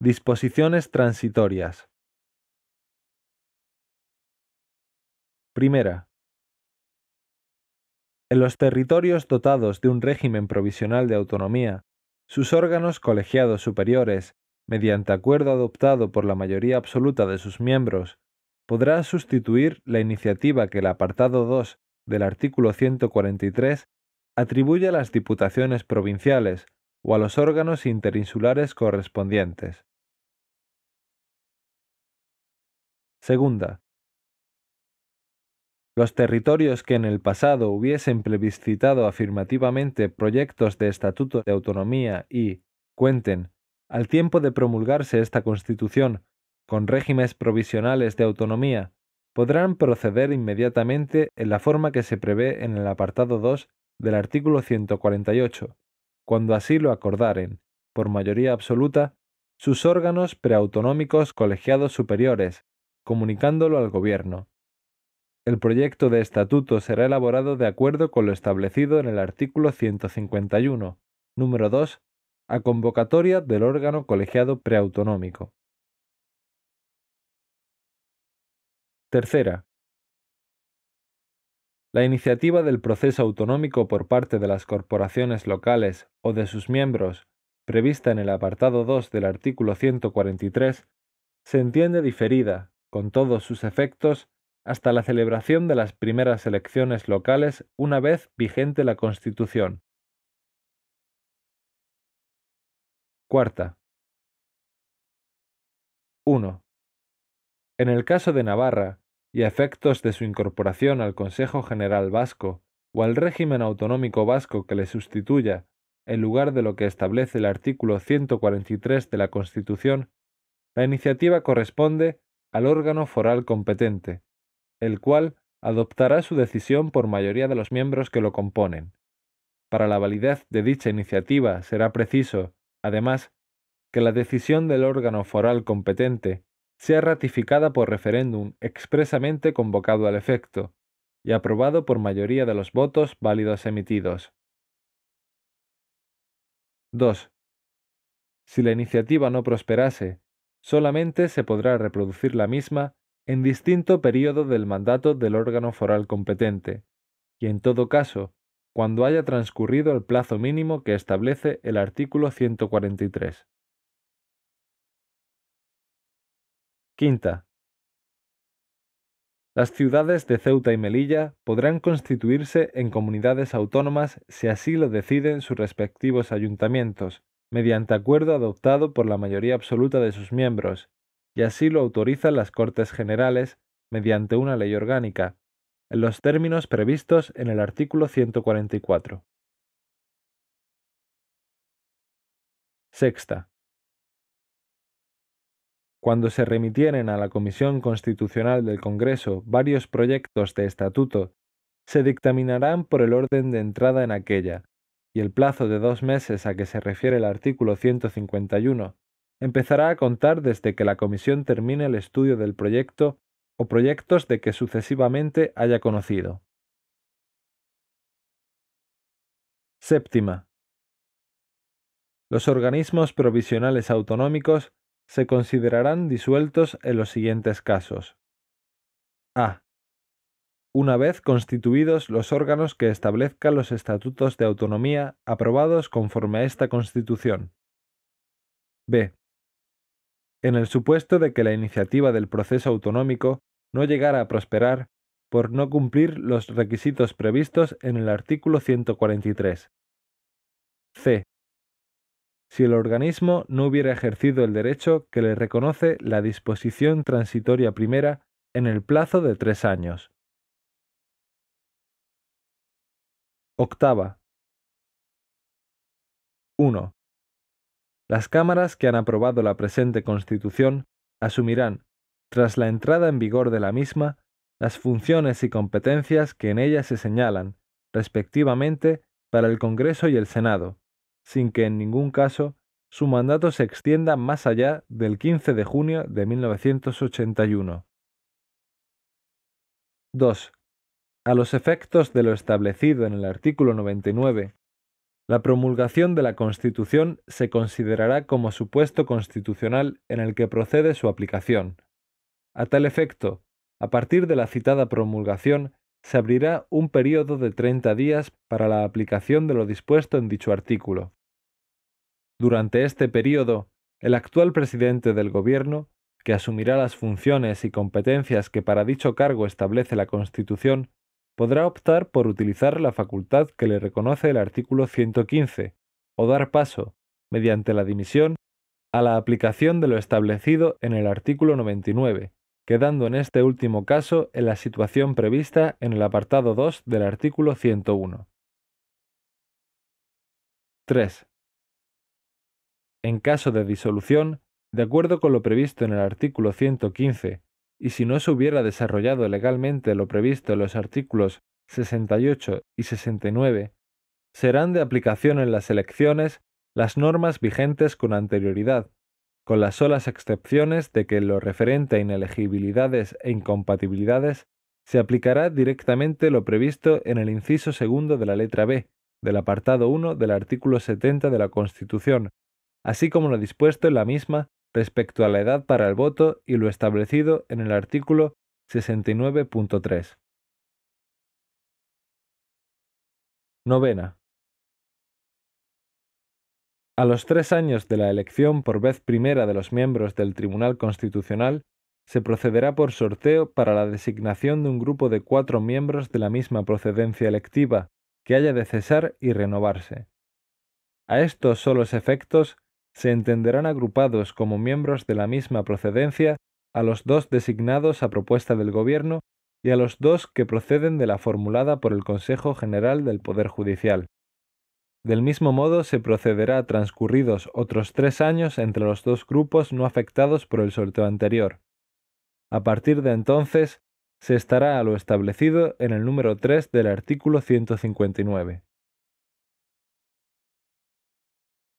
Disposiciones transitorias. Primera. En los territorios dotados de un régimen provisional de autonomía, sus órganos colegiados superiores, mediante acuerdo adoptado por la mayoría absoluta de sus miembros, podrá sustituir la iniciativa que el apartado 2 del artículo 143 atribuye a las diputaciones provinciales o a los órganos interinsulares correspondientes. Segunda. Los territorios que en el pasado hubiesen plebiscitado afirmativamente proyectos de Estatuto de Autonomía y, cuenten, al tiempo de promulgarse esta Constitución, con regímenes provisionales de autonomía, podrán proceder inmediatamente en la forma que se prevé en el apartado 2 del artículo 148, cuando así lo acordaren, por mayoría absoluta, sus órganos preautonómicos colegiados superiores, comunicándolo al Gobierno. El proyecto de estatuto será elaborado de acuerdo con lo establecido en el artículo 151, número 2, a convocatoria del órgano colegiado preautonómico. Tercera. La iniciativa del proceso autonómico por parte de las corporaciones locales o de sus miembros, prevista en el apartado 2 del artículo 143, se entiende diferida con todos sus efectos, hasta la celebración de las primeras elecciones locales una vez vigente la Constitución. Cuarta. 1. En el caso de Navarra, y a efectos de su incorporación al Consejo General Vasco o al régimen autonómico vasco que le sustituya, en lugar de lo que establece el artículo 143 de la Constitución, la iniciativa corresponde al órgano foral competente, el cual adoptará su decisión por mayoría de los miembros que lo componen. Para la validez de dicha iniciativa será preciso, además, que la decisión del órgano foral competente sea ratificada por referéndum expresamente convocado al efecto y aprobado por mayoría de los votos válidos emitidos. 2. Si la iniciativa no prosperase solamente se podrá reproducir la misma en distinto periodo del mandato del órgano foral competente, y en todo caso, cuando haya transcurrido el plazo mínimo que establece el artículo 143. Quinta. Las ciudades de Ceuta y Melilla podrán constituirse en comunidades autónomas si así lo deciden sus respectivos ayuntamientos, mediante acuerdo adoptado por la mayoría absoluta de sus miembros, y así lo autorizan las Cortes Generales mediante una ley orgánica, en los términos previstos en el artículo 144. Sexta. Cuando se remitieren a la Comisión Constitucional del Congreso varios proyectos de estatuto, se dictaminarán por el orden de entrada en aquella, el plazo de dos meses a que se refiere el artículo 151 empezará a contar desde que la Comisión termine el estudio del proyecto o proyectos de que sucesivamente haya conocido. Séptima. Los organismos provisionales autonómicos se considerarán disueltos en los siguientes casos. A una vez constituidos los órganos que establezcan los estatutos de autonomía aprobados conforme a esta Constitución. B. En el supuesto de que la iniciativa del proceso autonómico no llegara a prosperar por no cumplir los requisitos previstos en el artículo 143. C. Si el organismo no hubiera ejercido el derecho que le reconoce la disposición transitoria primera en el plazo de tres años. Octava. 1. Las cámaras que han aprobado la presente Constitución asumirán, tras la entrada en vigor de la misma, las funciones y competencias que en ella se señalan, respectivamente, para el Congreso y el Senado, sin que en ningún caso su mandato se extienda más allá del 15 de junio de 1981. 2. A los efectos de lo establecido en el artículo 99, la promulgación de la Constitución se considerará como supuesto constitucional en el que procede su aplicación. A tal efecto, a partir de la citada promulgación, se abrirá un periodo de 30 días para la aplicación de lo dispuesto en dicho artículo. Durante este periodo, el actual presidente del Gobierno, que asumirá las funciones y competencias que para dicho cargo establece la Constitución, podrá optar por utilizar la facultad que le reconoce el artículo 115, o dar paso, mediante la dimisión, a la aplicación de lo establecido en el artículo 99, quedando en este último caso en la situación prevista en el apartado 2 del artículo 101. 3. En caso de disolución, de acuerdo con lo previsto en el artículo 115 y si no se hubiera desarrollado legalmente lo previsto en los artículos 68 y 69, serán de aplicación en las elecciones las normas vigentes con anterioridad, con las solas excepciones de que en lo referente a inelegibilidades e incompatibilidades se aplicará directamente lo previsto en el inciso segundo de la letra B del apartado 1 del artículo 70 de la Constitución, así como lo dispuesto en la misma respecto a la edad para el voto y lo establecido en el artículo 69.3. Novena. A los tres años de la elección por vez primera de los miembros del Tribunal Constitucional, se procederá por sorteo para la designación de un grupo de cuatro miembros de la misma procedencia electiva, que haya de cesar y renovarse. A estos solos efectos se entenderán agrupados como miembros de la misma procedencia a los dos designados a propuesta del Gobierno y a los dos que proceden de la formulada por el Consejo General del Poder Judicial. Del mismo modo, se procederá transcurridos otros tres años entre los dos grupos no afectados por el sorteo anterior. A partir de entonces, se estará a lo establecido en el número 3 del artículo 159.